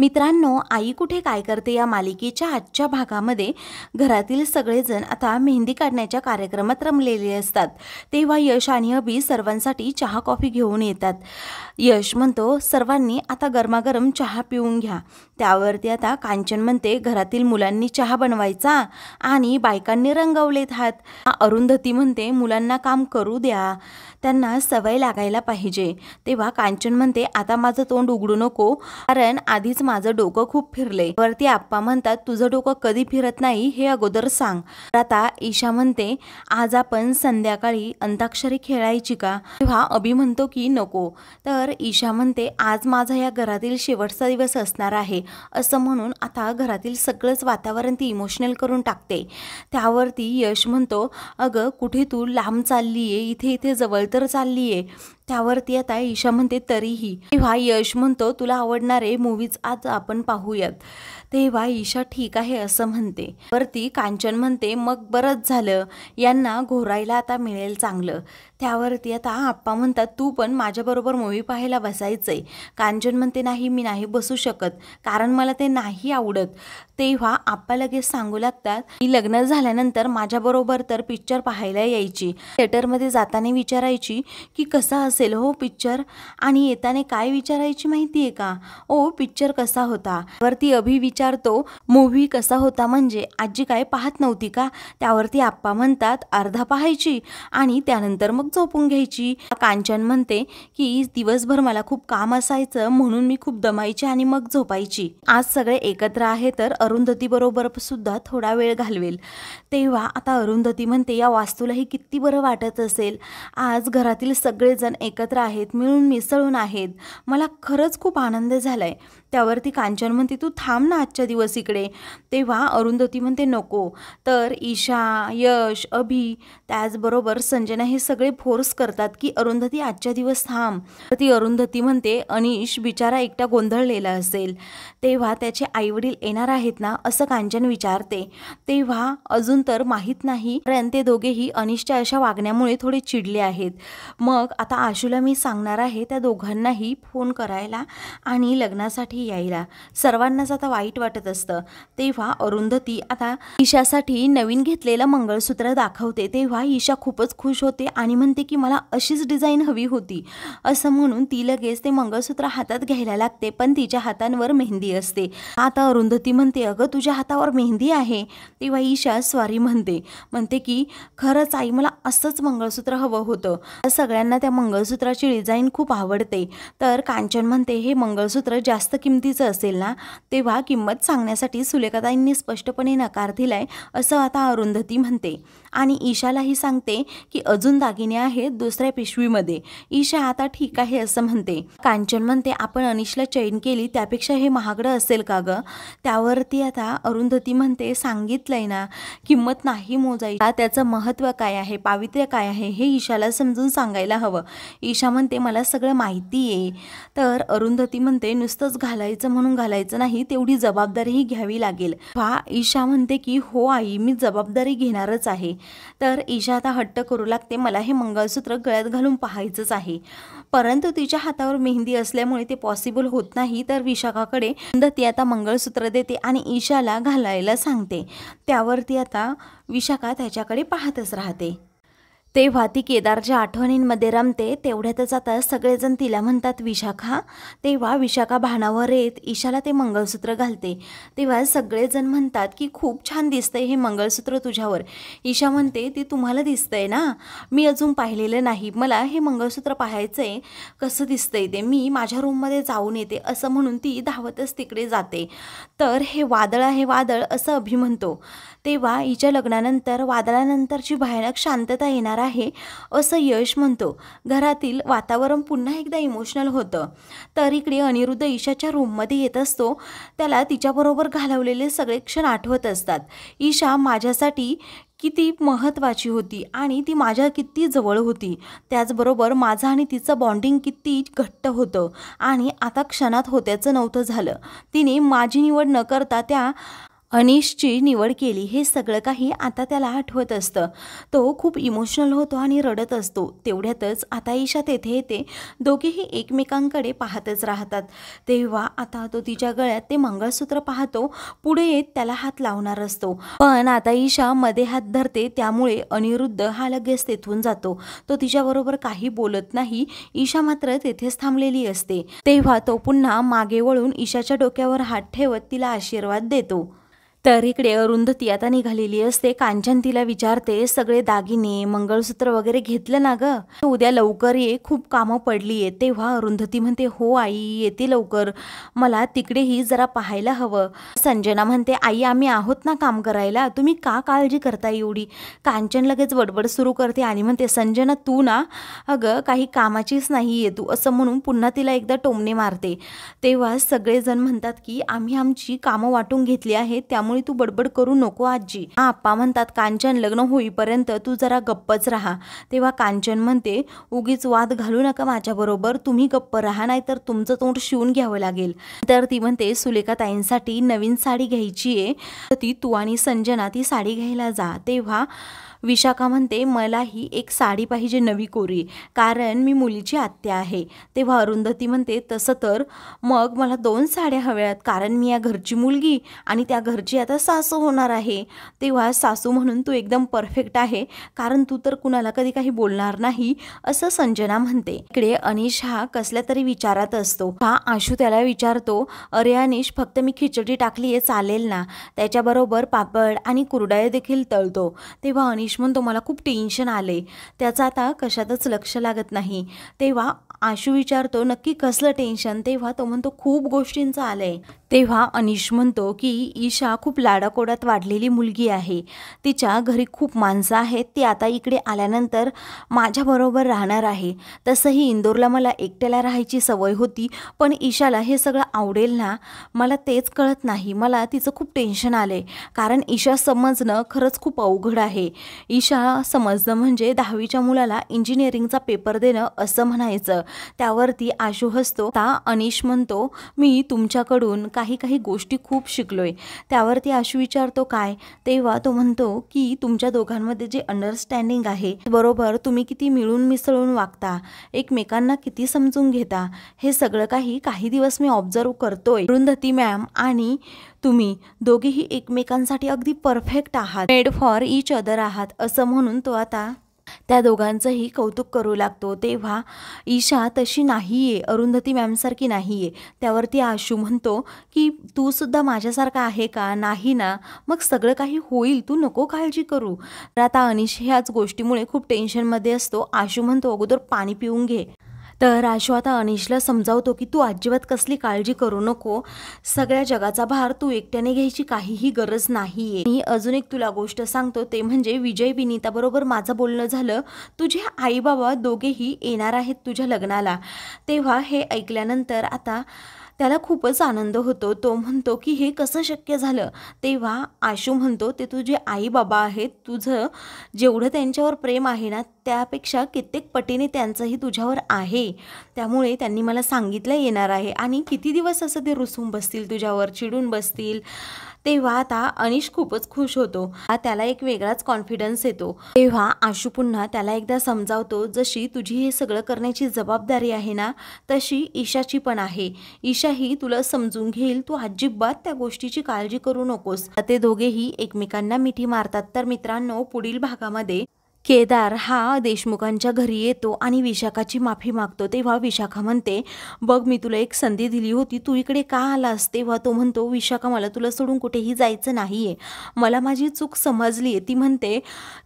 मित्रांनो आई कुठे काय करते या मालिकेच्या आजच्या भागामध्ये घरातील सगळेजण आता मेहंदी काढण्याच्या कार्यक्रमात रमलेले असतात तेव्हा यश आणि अभि सर्वांसाठी चहा कॉफी घेऊन येतात यश म्हणतो सर्वांनी आता गरमागरम चहा पिऊन घ्या त्यावरती आता कांचन म्हणते घरातील मुलांनी चहा बनवायचा आणि बायकांनी रंगवलेत हात अरुंधती म्हणते मुलांना काम करू द्या त्यांना सवय लागायला पाहिजे तेव्हा कांचन म्हणते आता माझं तोंड उघडू नको कारण आधीच माझं डोकं खूप फिरले वरती आप्पा म्हणतात तुझं डोकं कधी फिरत नाही हे अगोदर सांग आता ईशा म्हणते आज आपण संध्याकाळी अंताक्षरी खेळायची का तेव्हा अभि म्हणतो की नको तर ईशा म्हणते आज माझा या घरातील शेवटचा दिवस असणार आहे असं म्हणून आता घरातील सगळंच वातावरण ती इमोशनल करून टाकते त्यावरती यश म्हणतो अगं कुठे तू लांब चाललीये इथे इथे जवळ तर चाललीये त्यावरती आता ईशा म्हणते तरीही हा यश म्हणतो तुला आवडणारे मूवीज आज आपण पाहूयात तेव्हा ईशा ठीक आहे असं म्हणते वरती कांचन म्हणते मग बरंच झालं यांना घोरायला आता मिळेल चांगलं त्यावरती आता आप्पा म्हणतात तू पण माझ्याबरोबर मूवी पाहायला बसायचंय कांचन म्हणते नाही मी नाही बसू शकत कारण मला ते नाही आवडत तेव्हा आप्पा लगेच सांगू लागतात की लग्न झाल्यानंतर माझ्याबरोबर तर पिक्चर पाहायला यायची थिएटरमध्ये जाताना विचारायची की कसा असेल हो पिक्चर आणि येताने काय विचारायची माहिती आहे का ओ पिक्चर कसा होता वरती अभि विचारतो मूव्ही कसा होता म्हणजे आजी काय पाहत नव्हती का त्यावरती आप्पा म्हणतात अर्धा पाहायची आणि त्यानंतर मग झोपून घ्यायची कांचन म्हणते की दिवसभर मला खूप काम असायचं म्हणून मी खूप दमायची आणि मग झोपायची आज सगळे एकत्र आहे तर अरुंधती बरोबर सुद्धा थोडा वेळ घालवेल तेव्हा आता अरुंधती म्हणते या वास्तूलाही किती बरं वाटत असेल आज घरातील सगळेजण एकत्र आहेत मिळून मिसळून आहेत मला खरंच खूप आनंद झालाय त्यावरती कांचन म्हणते तू थांब ना आजच्या दिवस इकडे तेव्हा अरुंधती म्हणते नको तर ईशा यश अभि त्याचबरोबर संजना हे सगळे फोर्स करतात की अरुंधती आजच्या दिवस थांब ती अरुंधती म्हणते अनिश बिचारा एकटा गोंधळलेला असेल तेव्हा त्याचे आईवडील येणार आहेत ना असं कांचन विचारते तेव्हा अजून तर माहीत नाही कारण ते दोघेही अनिशच्या अशा वागण्यामुळे थोडे चिडले आहेत मग आता आशूला मी सांगणार आहे त्या दोघांनाही फोन करायला आणि लग्नासाठी यायला सर्वांनाच आता वाईट वाटत असतं तेव्हा अरुंधती आता ईशासाठी नवीन घेतलेलं मंगळसूत्र दाखवते तेव्हा ईशा खूपच खुश होते आणि म्हणते की मला अशीच डिझाईन हवी होती असं म्हणून ती लगेच ते मंगळसूत्र हातात घ्यायला लागते पण तिच्या हातांवर मेहंदी असते आता अरुंधती म्हणते अगं तुझ्या हातावर मेहंदी आहे तेव्हा ईशा स्वारी म्हणते म्हणते की खरंच आई मला असंच मंगळसूत्र हवं होतं सगळ्यांना त्या मंगळसूत्राची डिझाईन खूप आवडते तर कांचन म्हणते हे मंगळसूत्र जास्त किमतीचं असेल ना तेव्हा किंमत सांगण्यासाठी सुलेखाताईंनी स्पष्टपणे नकार दिलाय असं आता अरुंधती म्हणते आणि ईशालाही सांगते की अजून दागिने आहेत दुसऱ्या पिशवीमध्ये ईशा आता ठीक आहे असं म्हणते कांचन म्हणते आपण अनिशला चैन केली त्यापेक्षा हे महागडं असेल का ग त्यावरती आता अरुंधती म्हणते सांगितलंय ना किंमत नाही मोजायची त्याचं महत्त्व काय आहे पावित्र्य काय आहे हे ईशाला समजून सांगायला हवं ईशा म्हणते मला सगळं माहिती आहे तर अरुंधती म्हणते नुसतंच घाल घालायचं म्हणून घालायचं नाही तेवढी जबाबदारीही घ्यावी लागेल वा ईशा म्हणते की हो आई मी जबाबदारी घेणारच आहे तर ईशा आता हट्ट करू लागते मला हे मंगळसूत्र गळ्यात घालून पाहायचंच आहे परंतु तिच्या हातावर मेहंदी असल्यामुळे ते पॉसिबल होत नाही तर विशाखाकडे ती आता मंगळसूत्र देते आणि ईशाला घालायला सांगते त्यावर ती आता विशाखा त्याच्याकडे पाहतच राहते तेव्हा ती केदारच्या आठवणींमध्ये रमते तेवढ्यातच आता सगळेजण तिला म्हणतात विशाखा तेव्हा विशाखा भानावर येत ईशाला ते मंगळसूत्र घालते तेव्हा सगळेजण म्हणतात की खूप छान दिसतंय हे मंगळसूत्र तुझ्यावर ईशा म्हणते ते तुम्हाला दिसतंय ना मी अजून पाहिलेलं नाही मला हे मंगळसूत्र पाहायचं आहे कसं दिसतंय ते मी माझ्या रूममध्ये जाऊन येते असं म्हणून ती धावतच तिकडे जाते तर हे वादळ आहे वादळ असं अभि म्हणतो तेव्हा हिच्या लग्नानंतर वादळानंतरची भयानक शांतता येणार आहे असं यश म्हणतो घरातील वातावरण पुन्हा एकदा इमोशनल होतं तर इकडे अनिरुद्ध ईशाच्या रूममध्ये येत असतो त्याला तिच्याबरोबर घालवलेले सगळे क्षण आठवत असतात ईशा माझ्यासाठी किती महत्त्वाची होती आणि ती माझ्या किती जवळ होती त्याचबरोबर माझं आणि तिचं बॉन्डिंग किती घट्ट होतं आणि आता क्षणात होत्याचं नव्हतं झालं तिने माझी निवड न करता त्या अनिशची निवड केली हे सगळं काही आता त्याला आठवत असतं तो खूप इमोशनल होतो आणि रडत असतो तेवढ्यातच आता ईशा तेथे येते दोघेही एकमेकांकडे पाहतच राहतात तेव्हा आता तो तिच्या गळ्यात ते मंगळसूत्र पाहतो पुढे येत त्याला हात लावणार असतो पण आता ईशा मध्ये हात धरते त्यामुळे अनिरुद्ध हा लगेच तेथून जातो तो तिच्याबरोबर काही बोलत नाही ईशा मात्र तेथेच थांबलेली असते तेव्हा तो पुन्हा मागे वळून ईशाच्या डोक्यावर हात ठेवत तिला आशीर्वाद देतो तर इकडे अरुंधती आता निघालेली असते कांचन तिला विचारते सगळे दागिने मंगळसूत्र वगैरे घेतलं ना ग उद्या लवकर ये खूप कामं पडली आहेत तेव्हा अरुंधती म्हणते हो आई येते लवकर मला तिकडेही जरा पाहायला हवं संजना म्हणते आई आम्ही आहोत ना काम करायला तुम्ही का काळजी करता एवढी कांचन लगेच बडबड सुरू करते आणि म्हणते संजना तू ना अगं काही कामाचीच नाही आहे तू असं म्हणून पुन्हा तिला एकदा टोमणे मारते तेव्हा सगळेजण म्हणतात की आम्ही आमची कामं वाटून घेतली आहेत त्यामुळे त्यामुळे तू बडबड करू नको आजी आप्पा म्हणतात कांचन लग्न होईपर्यंत तू जरा गप्पच राहा तेव्हा कांचन म्हणते उगीच वाद घालू नका माझ्याबरोबर तुम्ही गप्प राहा नाही तर तुमचं तोंड शिवून घ्यावं लागेल तर ती म्हणते सुलेखा ताईंसाठी नवीन साडी घ्यायची आहे ती तू आणि संजना ती साडी घ्यायला जा तेव्हा विशाखा म्हणते मलाही एक साडी पाहिजे नवी कोरी कारण मी मुलीची आत्या आहे तेव्हा अरुंधती म्हणते तसं तर मग मला दोन साड्या हव्यात कारण मी या घरची मुलगी आणि त्या घरची आता सासू होणार आहे तेव्हा सासू म्हणून तू एकदम परफेक्ट आहे कारण तू तर कुणाला कधी काही बोलणार नाही असं संजना म्हणते इकडे अनिश हा कसल्या तरी विचारात असतो हा आशू त्याला विचारतो अरे अनिश फक्त मी खिचडी टाकली आहे चालेल ना त्याच्याबरोबर पापड आणि कुरडाळे देखील तळतो तेव्हा अनिश तो मला खूप टेन्शन आले त्याचं आता कशातच लक्ष लागत नाही तेव्हा आशू विचारतो नक्की कसलं टेन्शन तेव्हा तो म्हणतो खूप गोष्टींचं आलंय तेव्हा अनिश म्हणतो की ईशा खूप लाडाकोडात वाढलेली मुलगी आहे तिच्या घरी खूप माणसं आहेत ती आता इकडे आल्यानंतर माझ्याबरोबर राहणार आहे तसंही इंदोरला मला एकट्याला राहायची सवय होती पण ईशाला हे सगळं आवडेल ना मला तेच कळत नाही मला तिचं खूप टेन्शन आलं आहे कारण ईशा समजणं खरंच खूप अवघड आहे ईशा समजणं म्हणजे दहावीच्या मुलाला इंजिनिअरिंगचा पेपर देणं असं म्हणायचं त्यावरती आशू हसतो ता अनिश म्हणतो मी तुमच्याकडून काही काही गोष्टी खूप शिकलोय त्यावरती आशू विचारतो काय तेव्हा तो म्हणतो की तुमच्या दोघांमध्ये जे अंडरस्टँडिंग आहे बरोबर तुम्ही किती मिळून मिसळून वागता एकमेकांना किती समजून घेता हे सगळं काही काही दिवस मी ऑब्झर्व करतोय वृंधती मॅम आणि तुम्ही दोघेही एकमेकांसाठी अगदी परफेक्ट आहात मेड फॉर इच अदर आहात असं म्हणून तो आता त्या दोघांचंही कौतुक करू लागतो तेव्हा ईशा तशी नाही आहे अरुंधती मॅमसारखी नाही आहे त्यावरती आशू म्हणतो की तू सुद्धा माझ्यासारखा आहे का नाही ना मग सगळं काही होईल तू नको काळजी करू तर आता अनिश ह्याच गोष्टीमुळे खूप टेन्शनमध्ये असतो आशू म्हणतो अगोदर पाणी पिऊन घे तर आशू आता अनिशला समजावतो की तू अजिबात कसली काळजी करू नको सगळ्या जगाचा भार तू एकट्याने घ्यायची काहीही गरज नाही आहे मी अजून एक तुला गोष्ट सांगतो ते म्हणजे विजय बरोबर माझं बोलणं झालं तुझे आई बाबा दोघेही येणार आहेत तुझ्या लग्नाला तेव्हा हे ऐकल्यानंतर आता त्याला खूपच आनंद होतो तो म्हणतो की हे कसं शक्य झालं तेव्हा आशू म्हणतो ते तुझे आई बाबा आहेत तुझं जेवढं त्यांच्यावर प्रेम आहे ना त्यापेक्षा कित्येक पटीने त्यांचंही तुझ्यावर आहे त्यामुळे त्यांनी मला सांगितलं येणार आहे आणि किती दिवस असं ते रुसून बसतील तुझ्यावर चिडून बसतील तेव्हा आता अनिश खूपच खुश होतो त्याला एक वेगळाच कॉन्फिडन्स येतो तेव्हा आशू पुन्हा त्याला एकदा समजावतो जशी तुझी हे सगळं करण्याची जबाबदारी आहे ना तशी ईशाची पण आहे ईशा ही तुला समजून घेईल तू अजिबात त्या गोष्टीची काळजी करू नकोस ते दोघेही एकमेकांना मिठी मारतात तर मित्रांनो पुढील भागामध्ये केदार हा देशमुखांच्या घरी येतो आणि विशाखाची माफी मागतो तेव्हा विशाखा म्हणते बघ मी तुला एक संधी दिली होती तू इकडे का आलास तेव्हा तो म्हणतो विशाखा मला तुला सोडून कुठेही जायचं नाही आहे मला माझी चूक समजली आहे ती म्हणते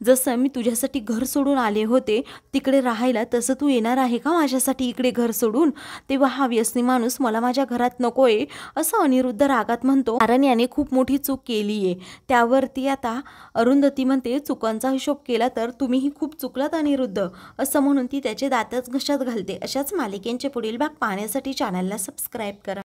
जसं मी तुझ्यासाठी घर सोडून आले होते तिकडे राहायला तसं तू येणार आहे का माझ्यासाठी इकडे घर सोडून तेव्हा हा व्यसनी माणूस मला माझ्या घरात नको आहे असं अनिरुद्ध रागात म्हणतो कारण याने खूप मोठी चूक केली आहे त्यावरती आता अरुंधती म्हणते चुकांचा हिशोब केला तर तू तुम्हीही खूप चुकलात अनिरुद्ध असं म्हणून ती त्याचे दातच घशात घालते अशाच मालिकेंचे पुढील भाग पाहण्यासाठी चॅनलला सबस्क्राईब करा